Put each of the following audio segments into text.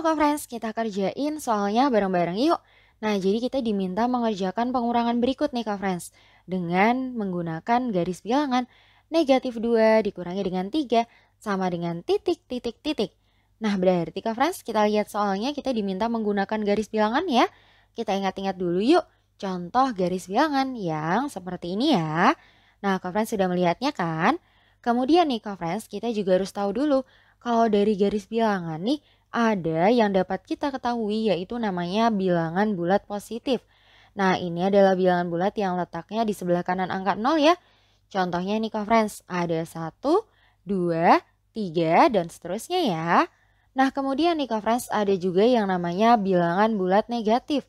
kok friends, kita kerjain soalnya bareng-bareng yuk. Nah, jadi kita diminta mengerjakan pengurangan berikut nih kak friends. Dengan menggunakan garis bilangan negatif 2 dikurangi dengan 3 sama dengan titik titik titik. Nah, berarti kak friends kita lihat soalnya kita diminta menggunakan garis bilangan ya. Kita ingat-ingat dulu yuk contoh garis bilangan yang seperti ini ya. Nah, kak friends sudah melihatnya kan? Kemudian nih kak friends kita juga harus tahu dulu kalau dari garis bilangan nih ada yang dapat kita ketahui yaitu namanya bilangan bulat positif. Nah, ini adalah bilangan bulat yang letaknya di sebelah kanan angka 0 ya. Contohnya nih friends, ada 1, 2, 3 dan seterusnya ya. Nah, kemudian nih friends ada juga yang namanya bilangan bulat negatif.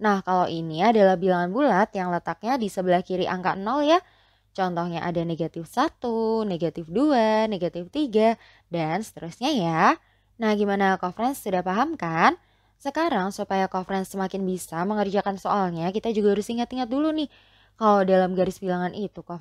Nah, kalau ini adalah bilangan bulat yang letaknya di sebelah kiri angka 0 ya. Contohnya ada negatif 1, negatif 2, negatif 3, dan seterusnya ya. Nah, gimana Kak Sudah paham kan? Sekarang supaya Kak semakin bisa mengerjakan soalnya, kita juga harus ingat-ingat dulu nih. Kalau dalam garis bilangan itu, Kak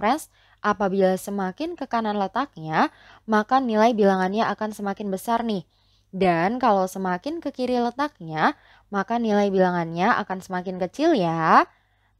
apabila semakin ke kanan letaknya, maka nilai bilangannya akan semakin besar nih. Dan kalau semakin ke kiri letaknya, maka nilai bilangannya akan semakin kecil ya.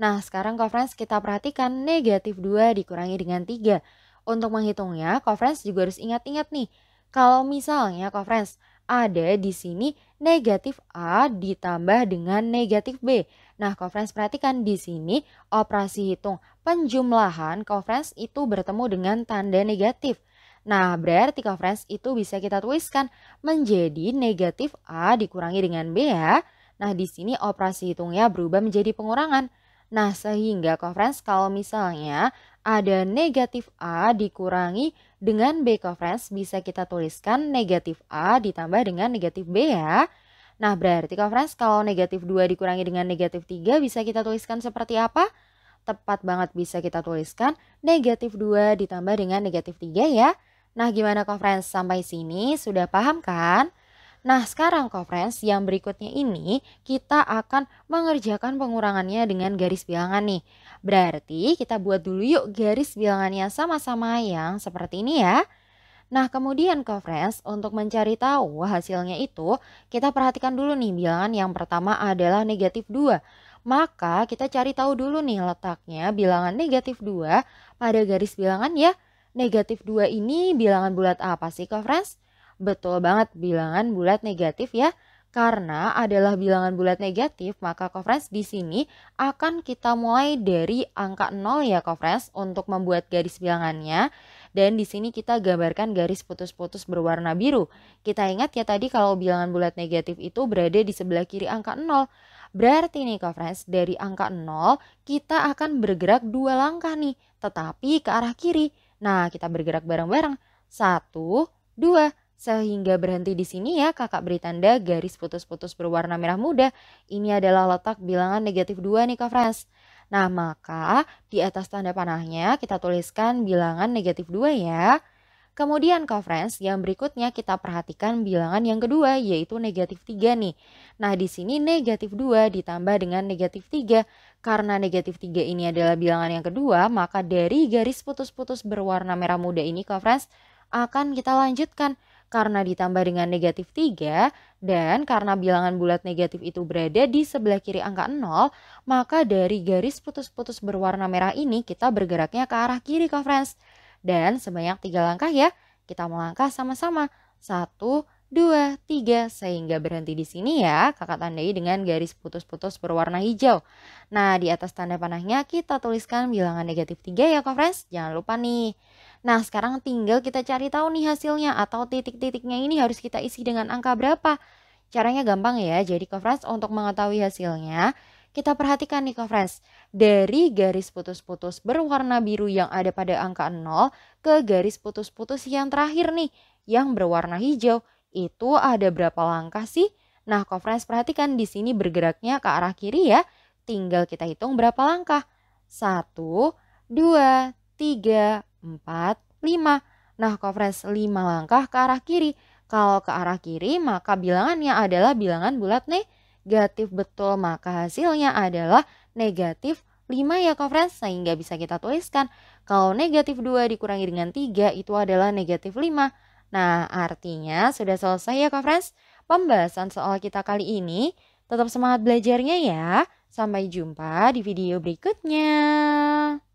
Nah, sekarang conference kita perhatikan negatif 2 dikurangi dengan 3. Untuk menghitungnya, conference juga harus ingat-ingat nih. Kalau misalnya conference ada di sini negatif A ditambah dengan negatif B. Nah, conference perhatikan di sini operasi hitung penjumlahan conference itu bertemu dengan tanda negatif. Nah, berarti conference itu bisa kita tuliskan menjadi negatif A dikurangi dengan B ya. Nah, di sini operasi hitungnya berubah menjadi pengurangan. Nah, sehingga conference kalau misalnya ada negatif A dikurangi dengan B friends bisa kita tuliskan negatif A ditambah dengan negatif B ya. Nah berarti friends kalau negatif 2 dikurangi dengan negatif 3 bisa kita tuliskan seperti apa? Tepat banget bisa kita tuliskan negatif 2 ditambah dengan negatif 3 ya. Nah gimana friends sampai sini sudah paham kan? Nah, sekarang friends yang berikutnya ini kita akan mengerjakan pengurangannya dengan garis bilangan nih. Berarti kita buat dulu yuk garis bilangannya sama-sama yang seperti ini ya. Nah, kemudian friends untuk mencari tahu hasilnya itu, kita perhatikan dulu nih bilangan yang pertama adalah negatif 2. Maka kita cari tahu dulu nih letaknya bilangan negatif 2 pada garis bilangan ya. Negatif 2 ini bilangan bulat apa sih friends? Betul banget, bilangan bulat negatif ya. Karena adalah bilangan bulat negatif, maka conference di sini akan kita mulai dari angka 0 ya conference untuk membuat garis bilangannya. Dan di sini kita gambarkan garis putus-putus berwarna biru. Kita ingat ya tadi kalau bilangan bulat negatif itu berada di sebelah kiri angka 0. Berarti nih conference dari angka 0 kita akan bergerak dua langkah nih, tetapi ke arah kiri. Nah, kita bergerak bareng-bareng. Satu, dua, sehingga berhenti di sini ya kakak beri tanda garis putus-putus berwarna merah muda. Ini adalah letak bilangan negatif 2 nih kak Frans. Nah maka di atas tanda panahnya kita tuliskan bilangan negatif 2 ya. Kemudian kak Frans yang berikutnya kita perhatikan bilangan yang kedua yaitu negatif 3 nih. Nah di sini negatif 2 ditambah dengan negatif 3. Karena negatif 3 ini adalah bilangan yang kedua maka dari garis putus-putus berwarna merah muda ini kak Frans akan kita lanjutkan karena ditambah dengan negatif 3 dan karena bilangan bulat negatif itu berada di sebelah kiri angka 0, maka dari garis putus-putus berwarna merah ini kita bergeraknya ke arah kiri kok, friends. Dan sebanyak tiga langkah ya, kita melangkah sama-sama. satu, dua, tiga sehingga berhenti di sini ya. Kakak tandai dengan garis putus-putus berwarna hijau. Nah, di atas tanda panahnya kita tuliskan bilangan negatif 3 ya, Kak Friends. Jangan lupa nih. Nah, sekarang tinggal kita cari tahu nih hasilnya atau titik-titiknya ini harus kita isi dengan angka berapa. Caranya gampang ya, jadi coverage untuk mengetahui hasilnya, kita perhatikan nih coverage. Dari garis putus-putus berwarna biru yang ada pada angka 0 ke garis putus-putus yang terakhir nih, yang berwarna hijau, itu ada berapa langkah sih? Nah, coverage perhatikan di sini bergeraknya ke arah kiri ya. Tinggal kita hitung berapa langkah. Satu, dua, tiga. 4, 5. Nah, kofres 5 langkah ke arah kiri. Kalau ke arah kiri, maka bilangannya adalah bilangan bulat negatif betul. Maka hasilnya adalah negatif 5 ya kofres, sehingga bisa kita tuliskan. Kalau negatif 2 dikurangi dengan 3, itu adalah negatif 5. Nah, artinya sudah selesai ya kofres. Pembahasan soal kita kali ini, tetap semangat belajarnya ya. Sampai jumpa di video berikutnya.